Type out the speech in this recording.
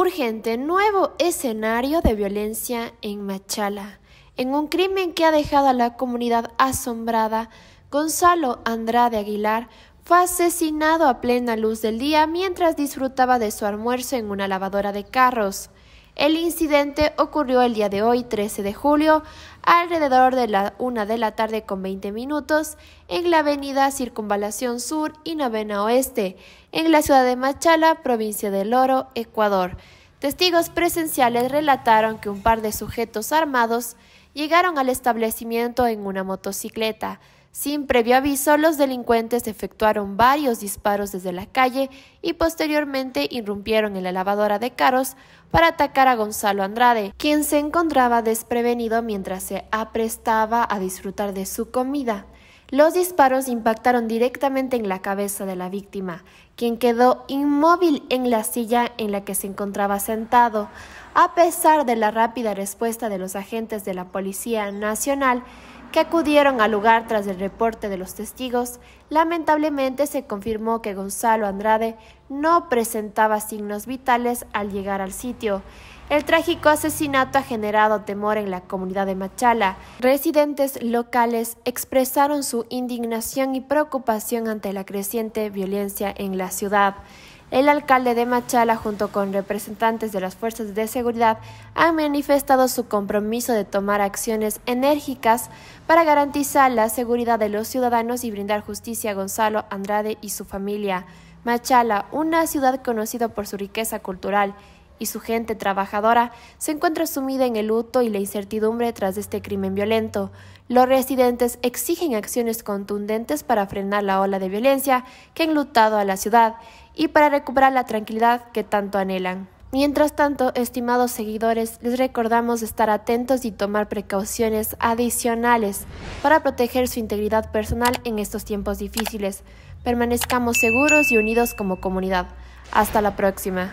Urgente, nuevo escenario de violencia en Machala. En un crimen que ha dejado a la comunidad asombrada, Gonzalo Andrade Aguilar fue asesinado a plena luz del día mientras disfrutaba de su almuerzo en una lavadora de carros. El incidente ocurrió el día de hoy, 13 de julio, alrededor de la 1 de la tarde con 20 minutos, en la avenida Circunvalación Sur y Novena Oeste, en la ciudad de Machala, provincia del Oro, Ecuador. Testigos presenciales relataron que un par de sujetos armados llegaron al establecimiento en una motocicleta. Sin previo aviso, los delincuentes efectuaron varios disparos desde la calle y posteriormente irrumpieron en la lavadora de caros para atacar a Gonzalo Andrade, quien se encontraba desprevenido mientras se aprestaba a disfrutar de su comida. Los disparos impactaron directamente en la cabeza de la víctima, quien quedó inmóvil en la silla en la que se encontraba sentado. A pesar de la rápida respuesta de los agentes de la Policía Nacional, que acudieron al lugar tras el reporte de los testigos, lamentablemente se confirmó que Gonzalo Andrade no presentaba signos vitales al llegar al sitio. El trágico asesinato ha generado temor en la comunidad de Machala. Residentes locales expresaron su indignación y preocupación ante la creciente violencia en la ciudad. El alcalde de Machala, junto con representantes de las fuerzas de seguridad, han manifestado su compromiso de tomar acciones enérgicas para garantizar la seguridad de los ciudadanos y brindar justicia a Gonzalo Andrade y su familia. Machala, una ciudad conocida por su riqueza cultural y su gente trabajadora se encuentra sumida en el luto y la incertidumbre tras este crimen violento. Los residentes exigen acciones contundentes para frenar la ola de violencia que ha enlutado a la ciudad y para recuperar la tranquilidad que tanto anhelan. Mientras tanto, estimados seguidores, les recordamos estar atentos y tomar precauciones adicionales para proteger su integridad personal en estos tiempos difíciles. Permanezcamos seguros y unidos como comunidad. Hasta la próxima.